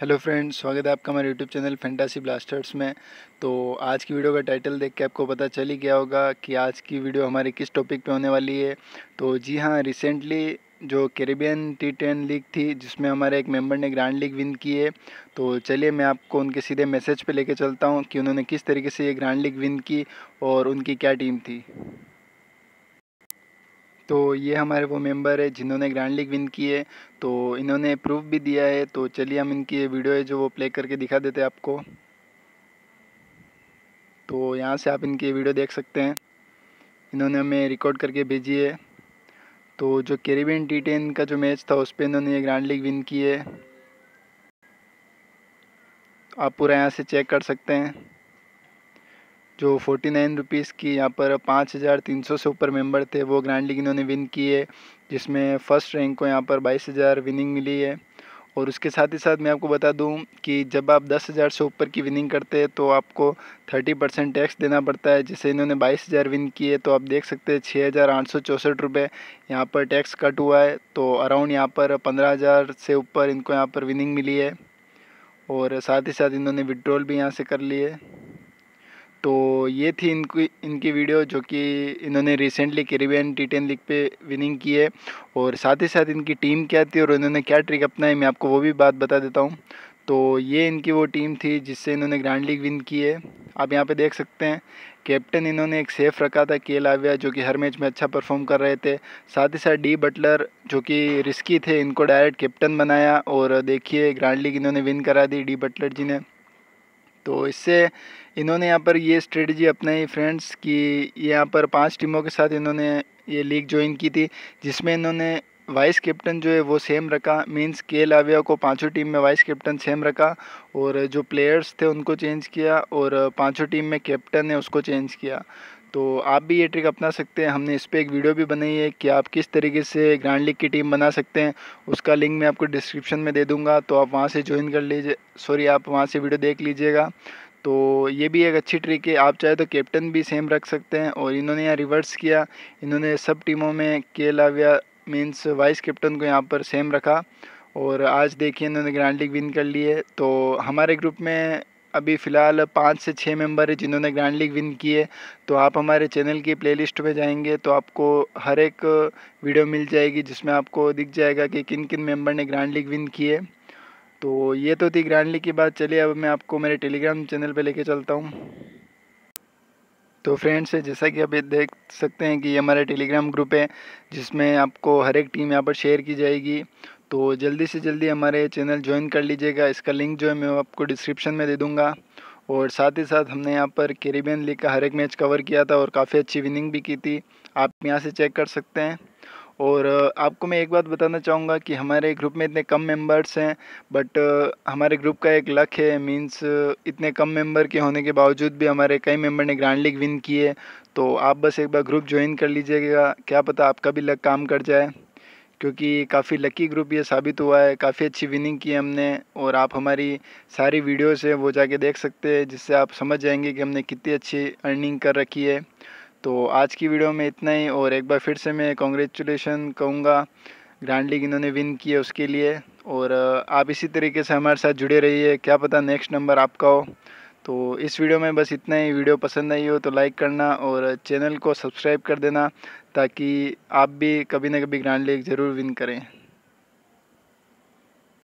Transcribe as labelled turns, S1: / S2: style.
S1: hello friends स्वागत है आपका हमारे यूट्यूब चैनल फैंटासी ब्लास्टर्स में तो आज की वीडियो का टाइटल देख के आपको पता चल ही गया होगा कि आज की वीडियो हमारे किस टॉपिक पे होने वाली है तो जी हाँ रिसेंटली जो कैरेबियन टी टेन लीग थी जिसमें हमारे एक मेंबर ने ग्रैंड लीग विन की है तो चलिए मैं आपको उनके सीधे मैसेज पर लेके चलता हूँ कि उन्होंने किस तरीके से ये ग्रैंड लीग विन की और उनकी क्या टीम थी तो ये हमारे वो मेंबर है जिन्होंने ग्रैंड लीग विन की है तो इन्होंने प्रूफ भी दिया है तो चलिए हम इनकी ये वीडियो है जो वो प्ले करके दिखा देते हैं आपको तो यहाँ से आप इनकी वीडियो देख सकते हैं इन्होंने हमें रिकॉर्ड करके भेजी है तो जो कैरिबियन टी टेन का जो मैच था उस पर इन्होंने ये ग्रैंड लीग विन की है आप पूरा यहाँ से चेक कर सकते हैं जो फोर्टी नाइन रुपीज़ की यहाँ पर पाँच हज़ार तीन सौ से ऊपर मेंबर थे वो ग्रैंड लीग इन्होंने विन की है जिसमें फ़र्स्ट रैंक को यहाँ पर बाईस हज़ार विनिंग मिली है और उसके साथ ही साथ मैं आपको बता दूं कि जब आप दस हज़ार से ऊपर की विनिंग करते हैं तो आपको थर्टी परसेंट टैक्स देना पड़ता है जैसे इन्होंने बाईस हज़ार विन की है तो आप देख सकते हैं छः हज़ार आठ सौ चौंसठ रुपये यहाँ पर टैक्स कट हुआ है तो अराउंड यहाँ पर पंद्रह हज़ार से ऊपर इनको यहाँ पर विनिंग मिली है और साथ ही साथ इन्होंने विड्रॉल भी यहाँ से कर लिए है तो ये थी इनकी इनकी वीडियो जो कि इन्होंने recently Caribbean T ten league पे विनिंग की है और साथ ही साथ इनकी टीम क्या थी और इन्होंने क्या ट्रिक अपनाई मैं आपको वो भी बात बता देता हूँ तो ये इनकी वो टीम थी जिससे इन्होंने ग्रैंड लीग विन की है आप यहाँ पे देख सकते हैं कैप्टन इन्होंने एक सेफ रखा था के लाविया जो कि हर मैच में अच्छा परफॉर्म कर रहे थे साथ ही साथ डी बटलर जो कि रिस्की थे इनको डायरेक्ट कैप्टन बनाया और देखिए ग्रैंड लीग इन्होंने विन करा दी डी बटलर जी ने तो इससे इन्होंने यहाँ पर ये स्ट्रेटजी अपनाई फ्रेंड्स कि यहाँ पर पांच टीमों के साथ इन्होंने ये लीग ज्वाइन की थी जिसमें इन्होंने वाइस कैप्टन जो है वो सेम रखा मींस के लाविया को पांचों टीम में वाइस कैप्टन सेम रखा और जो प्लेयर्स थे उनको चेंज किया और पांचों टीम में कैप्टन है उसको चेंज किया तो आप भी ये ट्रिक अपना सकते हैं हमने इस पर एक वीडियो भी बनाई है कि आप किस तरीके से ग्रैंड लीग की टीम बना सकते हैं उसका लिंक मैं आपको डिस्क्रिप्शन में दे दूँगा तो आप वहाँ से ज्वाइन कर लीजिए सॉरी आप वहाँ से वीडियो देख लीजिएगा तो ये भी एक अच्छी ट्रिक है आप चाहे तो कैप्टन भी सेम रख सकते हैं और इन्होंने यहाँ रिवर्स किया इन्होंने सब टीमों में के अलावा मीन्स वाइस कैप्टन को यहाँ पर सेम रखा और आज देखिए इन्होंने ग्रैंड लीग विन कर लिए तो हमारे ग्रुप में अभी फ़िलहाल पाँच से छः मेंबर है जिन्होंने ग्रैंड लीग विन की है तो आप हमारे चैनल की प्लेलिस्ट में जाएंगे तो आपको हर एक वीडियो मिल जाएगी जिसमें आपको दिख जाएगा कि किन किन मेंबर ने ग्रैंड लीग विन की है तो ये तो थी ग्रैंड लीग की बात चलिए अब मैं आपको मेरे टेलीग्राम चैनल पर लेके चलता हूँ तो फ्रेंड्स जैसा कि आप देख सकते हैं कि ये हमारा टेलीग्राम ग्रुप है जिसमें आपको हर एक टीम यहाँ पर शेयर की जाएगी तो जल्दी से जल्दी हमारे चैनल ज्वाइन कर लीजिएगा इसका लिंक जो है मैं आपको डिस्क्रिप्शन में दे दूँगा और साथ ही साथ हमने यहाँ पर कैरिबियन लीग का हर एक मैच कवर किया था और काफ़ी अच्छी विनिंग भी की थी आप यहाँ से चेक कर सकते हैं और आपको मैं एक बात बताना चाहूँगा कि हमारे ग्रुप में इतने कम मेंबर्स हैं बट हमारे ग्रुप का एक लक है मींस इतने कम मेंबर के होने के बावजूद भी हमारे कई मेंबर ने ग्रैंड लीग विन किए तो आप बस एक बार ग्रुप ज्वाइन कर लीजिएगा क्या पता आपका भी लक काम कर जाए क्योंकि काफ़ी लकी ग्रुप ये साबित हुआ है काफ़ी अच्छी विनिंग की है हमने और आप हमारी सारी वीडियोस है वो जाके देख सकते हैं जिससे आप समझ जाएंगे कि हमने कितनी अच्छी अर्निंग कर रखी है तो आज की वीडियो में इतना ही और एक बार फिर से मैं कॉन्ग्रेचुलेसन कहूँगा ग्रैंड लीग इन्होंने विन किया उसके लिए और आप इसी तरीके से हमारे साथ जुड़े रहिए क्या पता नेक्स्ट नंबर आपका हो तो इस वीडियो में बस इतना ही वीडियो पसंद आई हो तो लाइक करना और चैनल को सब्सक्राइब कर देना ताकि आप भी कभी ना कभी ग्रांड लीग ज़रूर विन करें